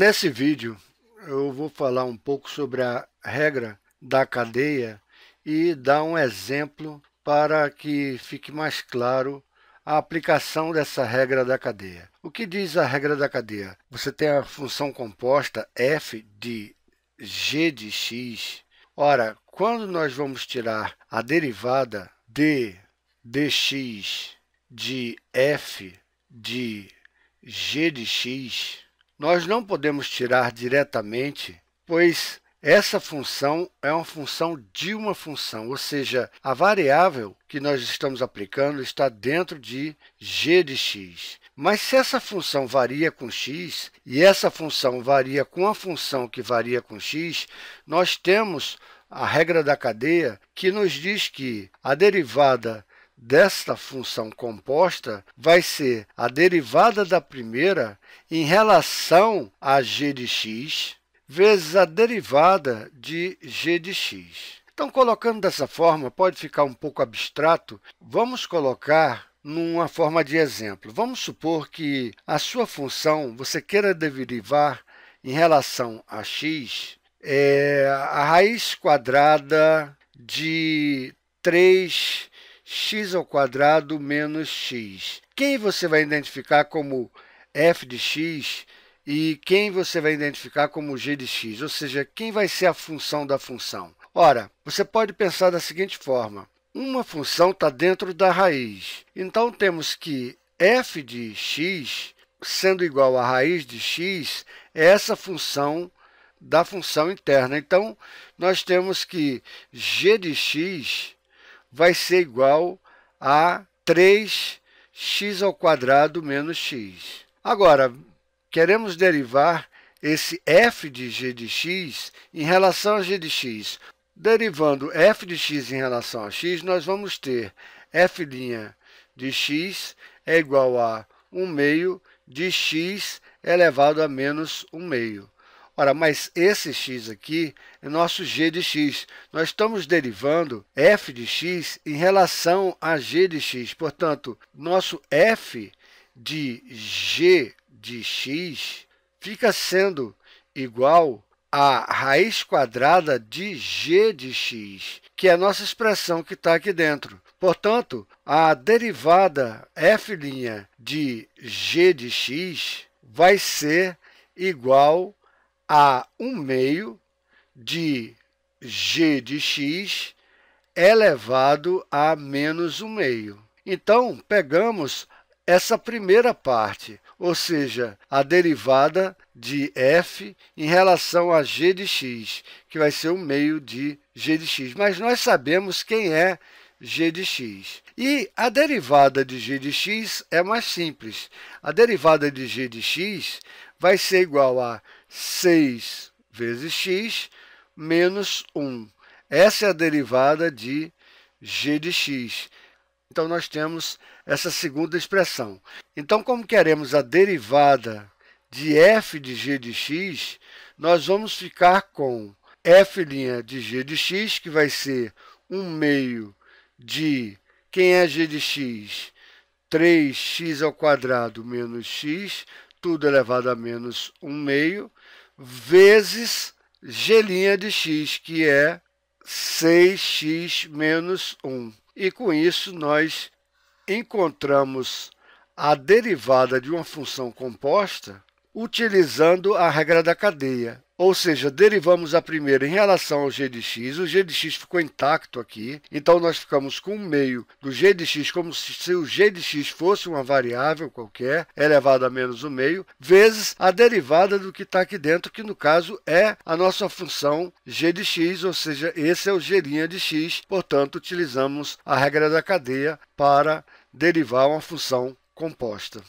Nesse vídeo eu vou falar um pouco sobre a regra da cadeia e dar um exemplo para que fique mais claro a aplicação dessa regra da cadeia. O que diz a regra da cadeia? Você tem a função composta f de g de x. Ora, quando nós vamos tirar a derivada de dx de f de g de x, nós não podemos tirar diretamente, pois essa função é uma função de uma função, ou seja, a variável que nós estamos aplicando está dentro de g de x. Mas se essa função varia com x e essa função varia com a função que varia com x, nós temos a regra da cadeia que nos diz que a derivada desta função composta vai ser a derivada da primeira em relação a g de x vezes a derivada de g de x. Então, colocando dessa forma, pode ficar um pouco abstrato, vamos colocar numa forma de exemplo. Vamos supor que a sua função você queira derivar em relação a x é a raiz quadrada de 3 x ao quadrado menos x. Quem você vai identificar como f de x e quem você vai identificar como g de x, ou seja, quem vai ser a função da função. Ora, você pode pensar da seguinte forma, uma função está dentro da raiz, então temos que f de x, sendo igual à raiz de x, é essa função da função interna. Então, nós temos que g de x vai ser igual a 3x menos x. Agora, queremos derivar esse f de g de x em relação a g de x. Derivando f de x em relação a x, nós vamos ter f' de x é igual a 1 meio de x elevado a menos 1 meio. Ora, mas esse x aqui é nosso g de x. Nós estamos derivando f de x em relação a g de x. Portanto, nosso f de g de x fica sendo igual a raiz quadrada de g de x, que é a nossa expressão que está aqui dentro. Portanto, a derivada f' de g de x vai ser igual a um meio de g de x elevado a menos um meio. Então, pegamos essa primeira parte, ou seja, a derivada de f em relação a g de x, que vai ser o um meio de g de x. Mas nós sabemos quem é g de x. E a derivada de g de x é mais simples. A derivada de g de x vai ser igual a 6 vezes x menos 1. Essa é a derivada de g de x. Então, nós temos essa segunda expressão. Então, como queremos a derivada de f de g de x, nós vamos ficar com f' de g de x, que vai ser 1 meio de quem é g de x? 3x menos x tudo elevado é a menos 1 meio, vezes g' de x, que é 6x menos 1. E com isso, nós encontramos a derivada de uma função composta utilizando a regra da cadeia. Ou seja, derivamos a primeira em relação ao g de x, o g de x ficou intacto aqui, então nós ficamos com o meio do g de x como se o g de x fosse uma variável qualquer, elevado a menos o meio, vezes a derivada do que está aqui dentro, que no caso é a nossa função g de x, ou seja, esse é o g' de x, portanto, utilizamos a regra da cadeia para derivar uma função composta.